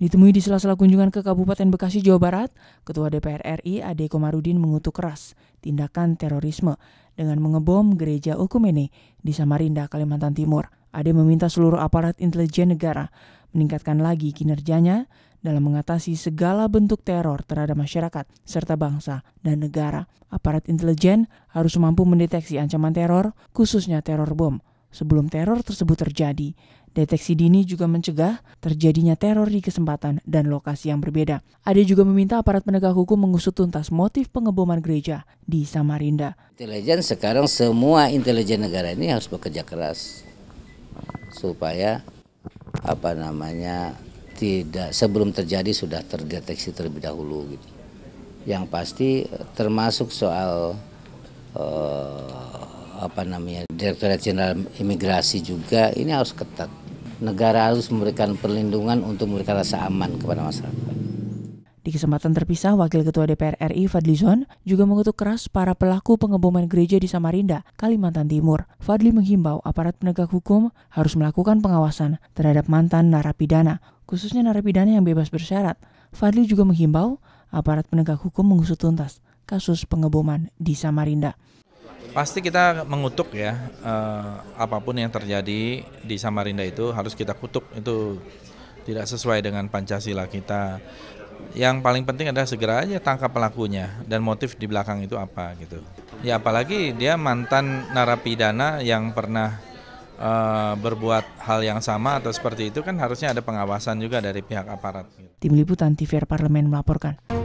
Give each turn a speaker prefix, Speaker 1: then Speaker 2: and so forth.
Speaker 1: Ditemui di sela-sela kunjungan ke Kabupaten Bekasi, Jawa Barat, Ketua DPR RI Ade Komarudin mengutuk keras tindakan terorisme dengan mengebom gereja Okumene di Samarinda, Kalimantan Timur. Ade meminta seluruh aparat intelijen negara meningkatkan lagi kinerjanya dalam mengatasi segala bentuk teror terhadap masyarakat serta bangsa dan negara. Aparat intelijen harus mampu mendeteksi ancaman teror, khususnya teror bom. Sebelum teror tersebut terjadi, deteksi dini juga mencegah terjadinya teror di kesempatan dan lokasi yang berbeda. Ada juga meminta aparat penegak hukum mengusut tuntas motif pengeboman gereja di Samarinda.
Speaker 2: Intelijen sekarang semua intelijen negara ini harus bekerja keras supaya apa namanya tidak sebelum terjadi sudah terdeteksi terlebih dahulu gitu. Yang pasti termasuk soal eh, apa namanya Direktorat Jenderal Imigrasi juga ini harus ketat. Negara harus memberikan perlindungan untuk memberikan rasa aman kepada masyarakat.
Speaker 1: Di kesempatan terpisah, Wakil Ketua DPR RI Fadli Zon juga mengutuk keras para pelaku pengeboman gereja di Samarinda, Kalimantan Timur. Fadli menghimbau aparat penegak hukum harus melakukan pengawasan terhadap mantan narapidana, khususnya narapidana yang bebas bersyarat. Fadli juga menghimbau aparat penegak hukum mengusut tuntas kasus pengeboman di Samarinda.
Speaker 3: Pasti kita mengutuk ya, eh, apapun yang terjadi di Samarinda itu harus kita kutuk, itu tidak sesuai dengan Pancasila kita, yang paling penting adalah segera aja tangkap pelakunya dan motif di belakang itu apa gitu. Ya apalagi dia mantan narapidana yang pernah e, berbuat hal yang sama atau seperti itu kan harusnya ada pengawasan juga dari pihak aparat. Gitu.
Speaker 1: Tim Liputan TVR Parlemen melaporkan.